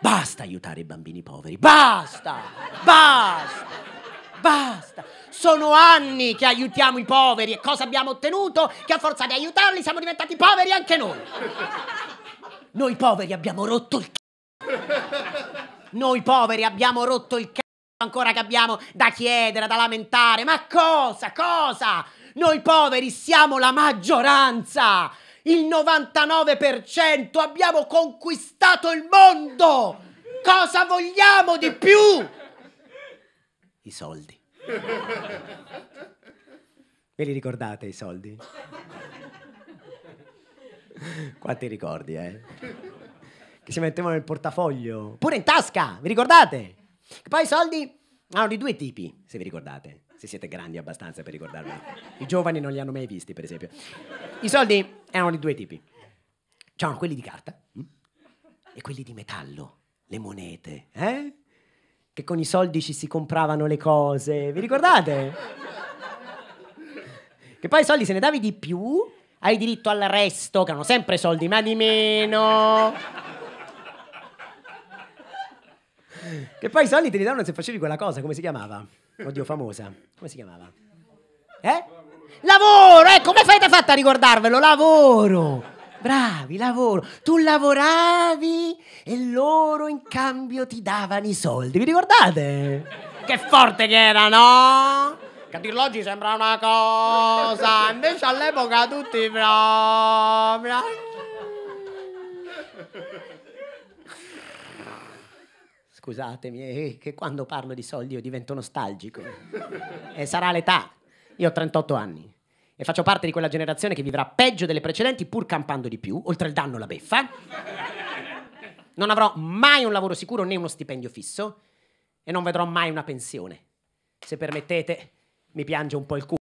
Basta aiutare i bambini poveri. Basta! Basta! Basta! Sono anni che aiutiamo i poveri e cosa abbiamo ottenuto? Che a forza di aiutarli siamo diventati poveri anche noi. Noi poveri abbiamo rotto il c***o. Noi poveri abbiamo rotto il c***o ancora che abbiamo da chiedere, da lamentare. Ma cosa? Cosa? Noi poveri siamo la maggioranza! il 99%, abbiamo conquistato il mondo! Cosa vogliamo di più? I soldi. Ve li ricordate i soldi? Quanti ricordi, eh? Che si mettevano nel portafoglio, pure in tasca, vi ricordate? Che poi i soldi hanno di due tipi, se vi ricordate se siete grandi abbastanza per ricordarvi. I giovani non li hanno mai visti, per esempio. I soldi erano di due tipi. C'erano quelli di carta mm, e quelli di metallo, le monete, eh? Che con i soldi ci si compravano le cose, vi ricordate? che poi i soldi se ne davi di più, hai diritto all'arresto, che erano sempre soldi, ma di meno. che poi i soldi te li davano se facevi quella cosa, come si chiamava? Oddio, famosa. Come si chiamava? Eh? Lavoro, eh, come fate fatta a ricordarvelo? Lavoro. Bravi, lavoro. Tu lavoravi e loro in cambio ti davano i soldi. Vi ricordate? Che forte che era, no? Che a dirlo oggi sembra una cosa, invece all'epoca tutti bra, Scusatemi, eh, che quando parlo di soldi io divento nostalgico. E eh, sarà l'età. Io ho 38 anni e faccio parte di quella generazione che vivrà peggio delle precedenti pur campando di più, oltre il danno la beffa. Non avrò mai un lavoro sicuro né uno stipendio fisso e non vedrò mai una pensione. Se permettete, mi piange un po' il culo.